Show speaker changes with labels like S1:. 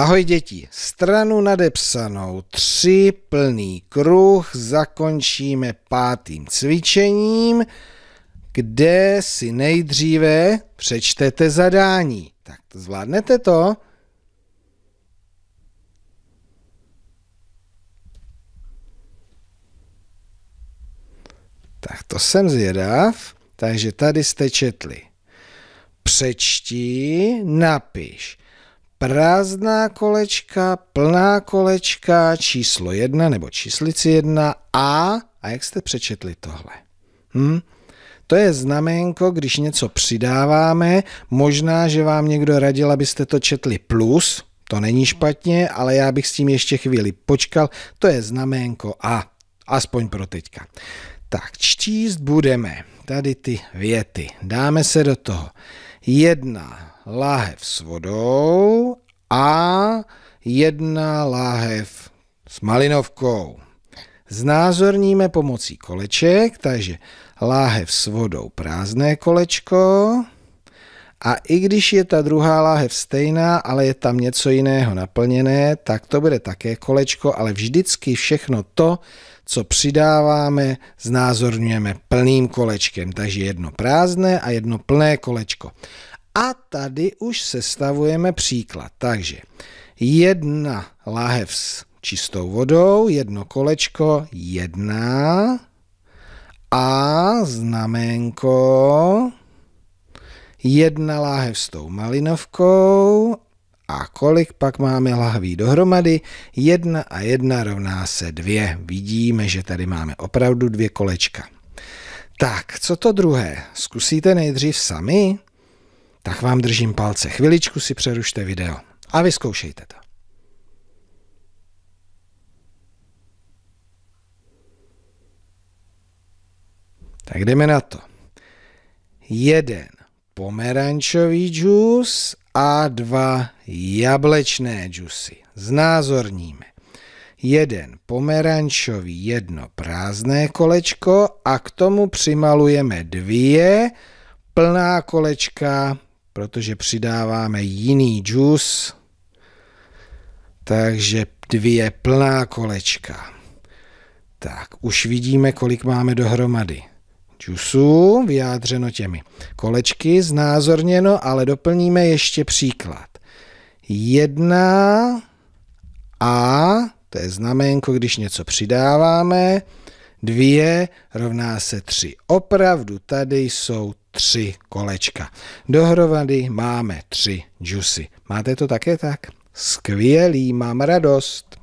S1: Ahoj děti, stranu nadepsanou Tři plný kruh zakončíme pátým cvičením, kde si nejdříve přečtete zadání. Tak to zvládnete to? Tak to jsem zvědav. Takže tady jste četli. Přečti, napiš prázdná kolečka, plná kolečka, číslo jedna nebo číslici jedna a... A jak jste přečetli tohle? Hm? To je znamenko, když něco přidáváme. Možná, že vám někdo radil, abyste to četli plus, to není špatně, ale já bych s tím ještě chvíli počkal. To je znamenko A, aspoň pro teďka. Tak čtíst budeme tady ty věty. Dáme se do toho jedna láhev s vodou a jedna láhev s malinovkou. Znázorníme pomocí koleček, takže láhev s vodou prázdné kolečko, a i když je ta druhá láhev stejná, ale je tam něco jiného naplněné, tak to bude také kolečko, ale vždycky všechno to, co přidáváme, znázorňujeme plným kolečkem. Takže jedno prázdné a jedno plné kolečko. A tady už sestavujeme příklad. Takže jedna láhev s čistou vodou, jedno kolečko, jedna a znamenko jedna láhev s tou malinovkou a kolik pak máme lahví dohromady? Jedna a jedna rovná se dvě. Vidíme, že tady máme opravdu dvě kolečka. Tak, co to druhé? Zkusíte nejdřív sami? Tak vám držím palce. Chviličku si přerušte video a vyzkoušejte to. Tak jdeme na to. Jeden, pomerančový džus a dva jablečné džusy. Znázorníme. Jeden pomerančový, jedno prázdné kolečko a k tomu přimalujeme dvě plná kolečka, protože přidáváme jiný džus. Takže dvě plná kolečka. Tak, už vidíme, kolik máme dohromady džusů, vyjádřeno těmi kolečky, znázorněno, ale doplníme ještě příklad. Jedna a, to je znamenko, když něco přidáváme, dvě rovná se tři. Opravdu tady jsou tři kolečka. Dohromady máme tři džusy. Máte to také tak? Skvělý, mám radost.